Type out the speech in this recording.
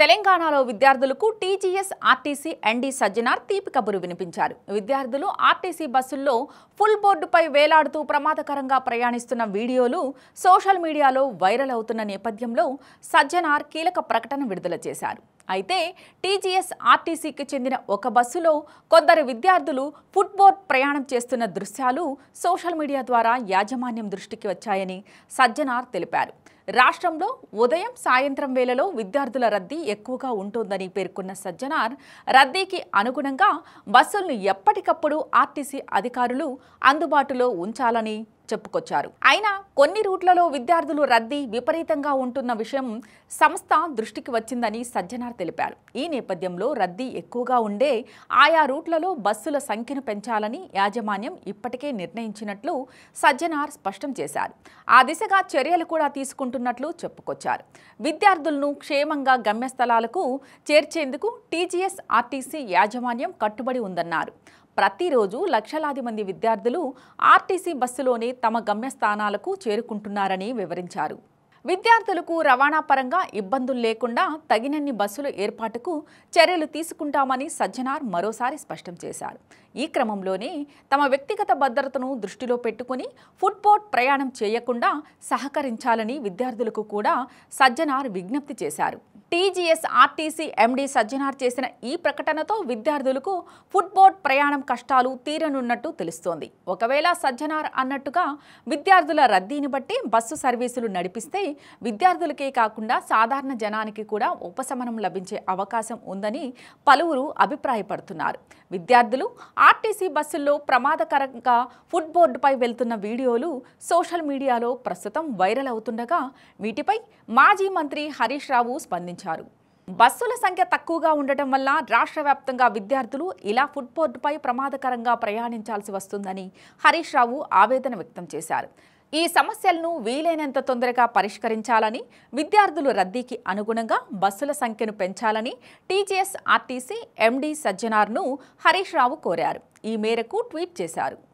తెలంగాణలో విద్యార్థులకు TGS RTC MD Sajjanar తీపి కబురు వినిపించారు విద్యార్థులు ఆర్టీసీ బస్సుల్లో ఫుల్ బోర్డుపై వేలాడుతూ ప్రమాదకరంగా ప్రయాణిస్తున్న వీడియోలు సోషల్ మీడియాలో వైరల్ అవుతున్న నేపథ్యంలో సజ్జనార్ కీలక ప్రకటన విడుదల చేశారు అయితే టీజీఎస్ ఆర్టీసీకి చెందిన ఒక బస్సులో కొందరు విద్యార్థులు ఫుట్బోర్డ్ ప్రయాణం చేస్తున్న దృశ్యాలు సోషల్ మీడియా ద్వారా యాజమాన్యం దృష్టికి వచ్చాయని సజ్జనార్ తెలిపారు రాష్ట్రంలో ఉదయం సాయంత్రం వేళలో విద్యార్థుల రద్దీ ఎక్కువగా ఉంటుందని పేర్కొన్న సజ్జనార్ రద్దీకి అనుగుణంగా బస్సులను ఎప్పటికప్పుడు ఆర్టీసీ అధికారులు అందుబాటులో ఉంచాలని చెప్పుకొచ్చారు అయినా కొన్ని రూట్లలో విద్యార్థులు రద్దీ విపరీతంగా ఉంటున్న విషయం సంస్థ దృష్టికి వచ్చిందని సజ్జనార్ తెలిపారు ఈ నేపథ్యంలో రద్దీ ఎక్కువగా ఉండే ఆయా రూట్లలో బస్సుల సంఖ్యను పెంచాలని యాజమాన్యం ఇప్పటికే నిర్ణయించినట్లు సజ్జనార్ స్పష్టం చేశారు ఆ దిశగా చర్యలు కూడా తీసుకుంటున్నట్లు చెప్పుకొచ్చారు విద్యార్థులను క్షేమంగా గమ్యస్థలాలకు చేర్చేందుకు టీజీఎస్ ఆర్టీసీ యాజమాన్యం కట్టుబడి ఉందన్నారు ప్రతిరోజు లక్షలాది మంది విద్యార్థులు ఆర్టీసీ బస్సులోనే తమ గమ్యస్థానాలకు చేరుకుంటున్నారని వివరించారు విద్యార్థులకు రవాణా పరంగా ఇబ్బందులు లేకుండా తగినన్ని బస్సుల ఏర్పాటుకు చర్యలు తీసుకుంటామని సజ్జనార్ మరోసారి స్పష్టం చేశారు ఈ క్రమంలోనే తమ వ్యక్తిగత భద్రతను దృష్టిలో పెట్టుకుని ఫుట్పోర్ట్ ప్రయాణం చేయకుండా సహకరించాలని విద్యార్థులకు కూడా సజ్జనార్ విజ్ఞప్తి చేశారు టీజీఎస్ ఆర్టీసీ ఎండీ సజ్జనార్ చేసిన ఈ ప్రకటనతో విద్యార్థులకు ఫుట్బోర్డ్ ప్రయాణం కష్టాలు తీరనున్నట్టు తెలుస్తోంది ఒకవేళ సజ్జనార్ అన్నట్టుగా విద్యార్థుల రద్దీని బట్టి బస్సు సర్వీసులు నడిపిస్తే విద్యార్థులకే కాకుండా సాధారణ జనానికి కూడా ఉపశమనం లభించే అవకాశం ఉందని పలువురు అభిప్రాయపడుతున్నారు విద్యార్థులు ఆర్టీసీ బస్సుల్లో ప్రమాదకరంగా ఫుట్బోర్డుపై వెళ్తున్న వీడియోలు సోషల్ మీడియాలో ప్రస్తుతం వైరల్ అవుతుండగా వీటిపై మాజీ మంత్రి హరీష్ రావు స్పందించారు ప్రశ్నించారు బస్సుల సంఖ్య తక్కువగా ఉండటం వల్ల రాష్ట్ర వ్యాప్తంగా విద్యార్థులు ఇలా ఫుట్బోర్డుపై ప్రమాదకరంగా ప్రయాణించాల్సి వస్తుందని హరీష్ రావు ఆవేదన వ్యక్తం చేశారు ఈ సమస్యలను వీలైనంత తొందరగా పరిష్కరించాలని విద్యార్థులు రద్దీకి అనుగుణంగా బస్సుల సంఖ్యను పెంచాలని టీజీఎస్ ఆర్టీసీ ఎండీ సజ్జనార్ను హరీష్ రావు కోరారు ఈ మేరకు ట్వీట్ చేశారు